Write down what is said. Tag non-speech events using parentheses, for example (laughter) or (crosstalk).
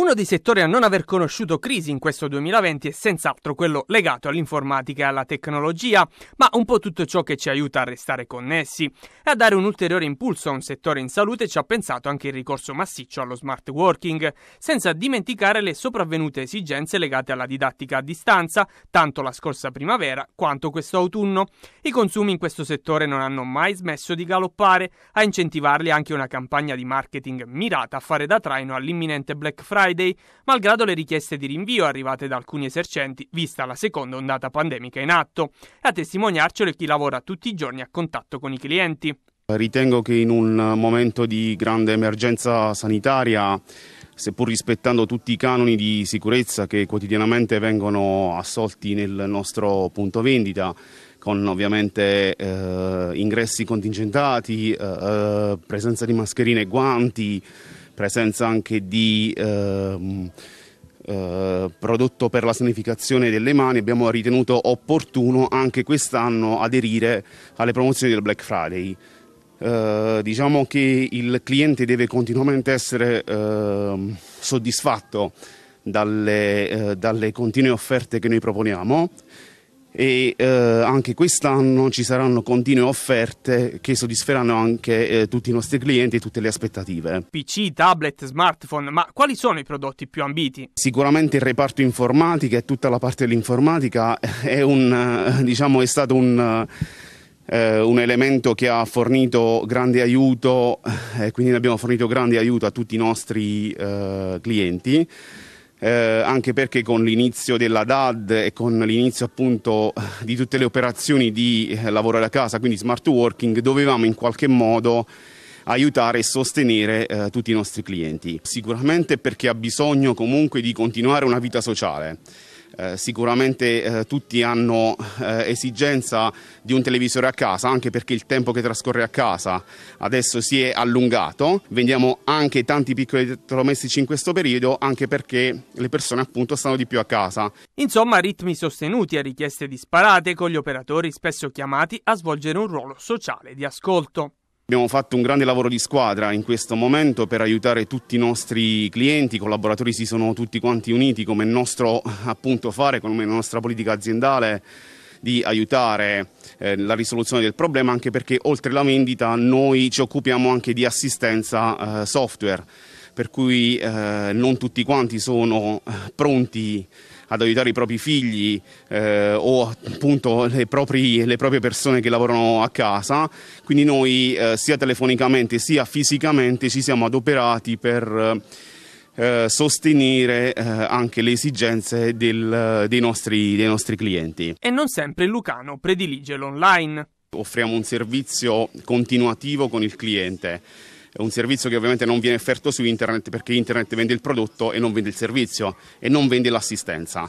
Uno dei settori a non aver conosciuto crisi in questo 2020 è senz'altro quello legato all'informatica e alla tecnologia, ma un po' tutto ciò che ci aiuta a restare connessi. E a dare un ulteriore impulso a un settore in salute ci ha pensato anche il ricorso massiccio allo smart working, senza dimenticare le sopravvenute esigenze legate alla didattica a distanza, tanto la scorsa primavera quanto questo autunno. I consumi in questo settore non hanno mai smesso di galoppare, a incentivarli anche una campagna di marketing mirata a fare da traino all'imminente Black Friday Friday, malgrado le richieste di rinvio arrivate da alcuni esercenti, vista la seconda ondata pandemica in atto. A testimoniarcelo chi lavora tutti i giorni a contatto con i clienti. Ritengo che in un momento di grande emergenza sanitaria seppur rispettando tutti i canoni di sicurezza che quotidianamente vengono assolti nel nostro punto vendita, con ovviamente eh, ingressi contingentati, eh, eh presenza di mascherine e guanti, presenza anche di eh, eh, prodotto per la sanificazione delle mani, abbiamo ritenuto opportuno anche quest'anno aderire alle promozioni del Black Friday. Eh, diciamo che il cliente deve continuamente essere ehm, soddisfatto dalle, eh, dalle continue offerte che noi proponiamo e eh, anche quest'anno ci saranno continue offerte che soddisferanno anche eh, tutti i nostri clienti e tutte le aspettative. PC, tablet, smartphone, ma quali sono i prodotti più ambiti? Sicuramente il reparto informatica e tutta la parte dell'informatica (laughs) è, un, eh, diciamo, è stato un... Eh, un elemento che ha fornito grande aiuto, eh, quindi abbiamo fornito grande aiuto a tutti i nostri eh, clienti eh, anche perché con l'inizio della DAD e con l'inizio appunto di tutte le operazioni di eh, lavoro da casa, quindi smart working, dovevamo in qualche modo aiutare e sostenere eh, tutti i nostri clienti. Sicuramente perché ha bisogno comunque di continuare una vita sociale eh, sicuramente eh, tutti hanno eh, esigenza di un televisore a casa, anche perché il tempo che trascorre a casa adesso si è allungato. Vendiamo anche tanti piccoli elettrodomestici in questo periodo, anche perché le persone appunto stanno di più a casa. Insomma, ritmi sostenuti a richieste disparate con gli operatori spesso chiamati a svolgere un ruolo sociale di ascolto. Abbiamo fatto un grande lavoro di squadra in questo momento per aiutare tutti i nostri clienti, i collaboratori si sono tutti quanti uniti come nostro appunto fare, come la nostra politica aziendale di aiutare eh, la risoluzione del problema anche perché oltre alla vendita noi ci occupiamo anche di assistenza eh, software per cui eh, non tutti quanti sono eh, pronti ad aiutare i propri figli eh, o appunto le, propri, le, proprie persone che lavorano a casa. Quindi noi eh, sia telefonicamente sia fisicamente ci siamo adoperati per eh, sostenere eh, anche le esigenze del, dei, nostri, dei nostri clienti. E non sempre Lucano predilige l'online. Offriamo un servizio continuativo con il cliente è un servizio che ovviamente non viene offerto su internet perché internet vende il prodotto e non vende il servizio e non vende l'assistenza.